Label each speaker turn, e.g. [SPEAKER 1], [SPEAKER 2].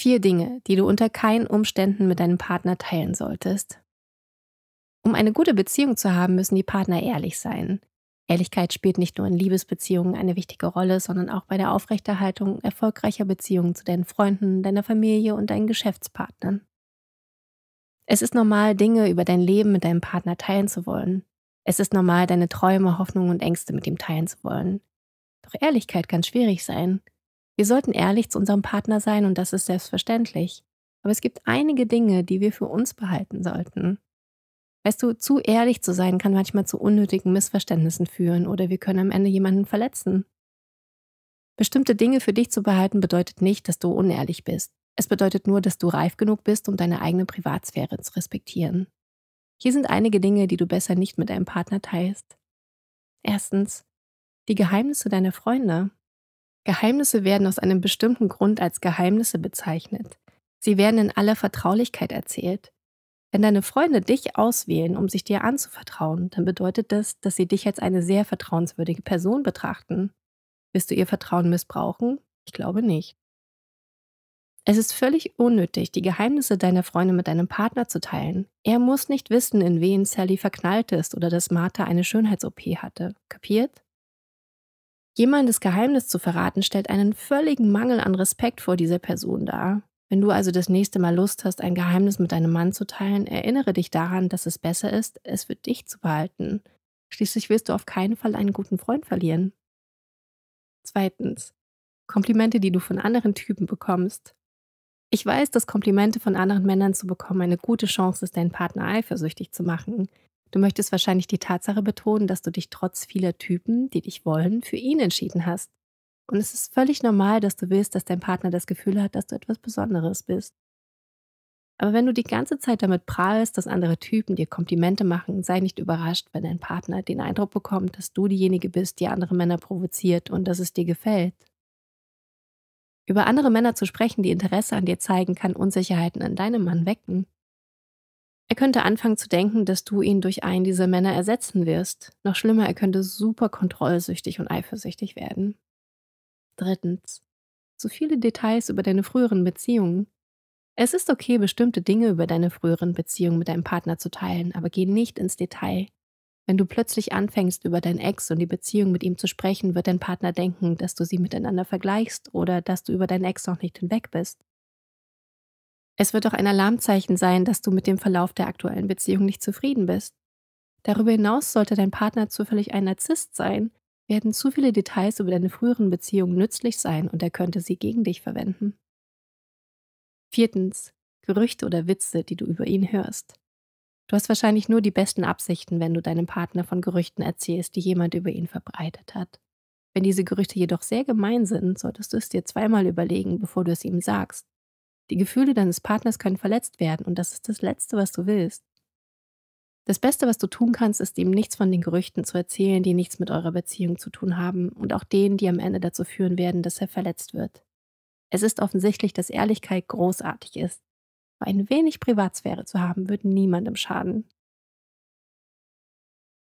[SPEAKER 1] Vier Dinge, die du unter keinen Umständen mit deinem Partner teilen solltest. Um eine gute Beziehung zu haben, müssen die Partner ehrlich sein. Ehrlichkeit spielt nicht nur in Liebesbeziehungen eine wichtige Rolle, sondern auch bei der Aufrechterhaltung erfolgreicher Beziehungen zu deinen Freunden, deiner Familie und deinen Geschäftspartnern. Es ist normal, Dinge über dein Leben mit deinem Partner teilen zu wollen. Es ist normal, deine Träume, Hoffnungen und Ängste mit ihm teilen zu wollen. Doch Ehrlichkeit kann schwierig sein. Wir sollten ehrlich zu unserem Partner sein und das ist selbstverständlich. Aber es gibt einige Dinge, die wir für uns behalten sollten. Weißt du, zu ehrlich zu sein kann manchmal zu unnötigen Missverständnissen führen oder wir können am Ende jemanden verletzen. Bestimmte Dinge für dich zu behalten bedeutet nicht, dass du unehrlich bist. Es bedeutet nur, dass du reif genug bist, um deine eigene Privatsphäre zu respektieren. Hier sind einige Dinge, die du besser nicht mit deinem Partner teilst. Erstens, die Geheimnisse deiner Freunde. Geheimnisse werden aus einem bestimmten Grund als Geheimnisse bezeichnet. Sie werden in aller Vertraulichkeit erzählt. Wenn deine Freunde dich auswählen, um sich dir anzuvertrauen, dann bedeutet das, dass sie dich als eine sehr vertrauenswürdige Person betrachten. Wirst du ihr Vertrauen missbrauchen? Ich glaube nicht. Es ist völlig unnötig, die Geheimnisse deiner Freunde mit deinem Partner zu teilen. Er muss nicht wissen, in wen Sally verknallt ist oder dass Martha eine Schönheits-OP hatte. Kapiert? Jemandes Geheimnis zu verraten, stellt einen völligen Mangel an Respekt vor dieser Person dar. Wenn du also das nächste Mal Lust hast, ein Geheimnis mit deinem Mann zu teilen, erinnere dich daran, dass es besser ist, es für dich zu behalten. Schließlich wirst du auf keinen Fall einen guten Freund verlieren. Zweitens. Komplimente, die du von anderen Typen bekommst. Ich weiß, dass Komplimente von anderen Männern zu bekommen eine gute Chance ist, deinen Partner eifersüchtig zu machen. Du möchtest wahrscheinlich die Tatsache betonen, dass du dich trotz vieler Typen, die dich wollen, für ihn entschieden hast. Und es ist völlig normal, dass du willst, dass dein Partner das Gefühl hat, dass du etwas Besonderes bist. Aber wenn du die ganze Zeit damit prahlst, dass andere Typen dir Komplimente machen, sei nicht überrascht, wenn dein Partner den Eindruck bekommt, dass du diejenige bist, die andere Männer provoziert und dass es dir gefällt. Über andere Männer zu sprechen, die Interesse an dir zeigen, kann Unsicherheiten an deinem Mann wecken. Er könnte anfangen zu denken, dass du ihn durch einen dieser Männer ersetzen wirst. Noch schlimmer, er könnte super kontrollsüchtig und eifersüchtig werden. Drittens. Zu viele Details über deine früheren Beziehungen. Es ist okay, bestimmte Dinge über deine früheren Beziehungen mit deinem Partner zu teilen, aber geh nicht ins Detail. Wenn du plötzlich anfängst, über deinen Ex und die Beziehung mit ihm zu sprechen, wird dein Partner denken, dass du sie miteinander vergleichst oder dass du über deinen Ex noch nicht hinweg bist. Es wird auch ein Alarmzeichen sein, dass du mit dem Verlauf der aktuellen Beziehung nicht zufrieden bist. Darüber hinaus sollte dein Partner zufällig ein Narzisst sein, werden zu viele Details über deine früheren Beziehungen nützlich sein und er könnte sie gegen dich verwenden. Viertens. Gerüchte oder Witze, die du über ihn hörst. Du hast wahrscheinlich nur die besten Absichten, wenn du deinem Partner von Gerüchten erzählst, die jemand über ihn verbreitet hat. Wenn diese Gerüchte jedoch sehr gemein sind, solltest du es dir zweimal überlegen, bevor du es ihm sagst. Die Gefühle deines Partners können verletzt werden und das ist das Letzte, was du willst. Das Beste, was du tun kannst, ist ihm nichts von den Gerüchten zu erzählen, die nichts mit eurer Beziehung zu tun haben und auch denen, die am Ende dazu führen werden, dass er verletzt wird. Es ist offensichtlich, dass Ehrlichkeit großartig ist. Aber ein wenig Privatsphäre zu haben, wird niemandem schaden.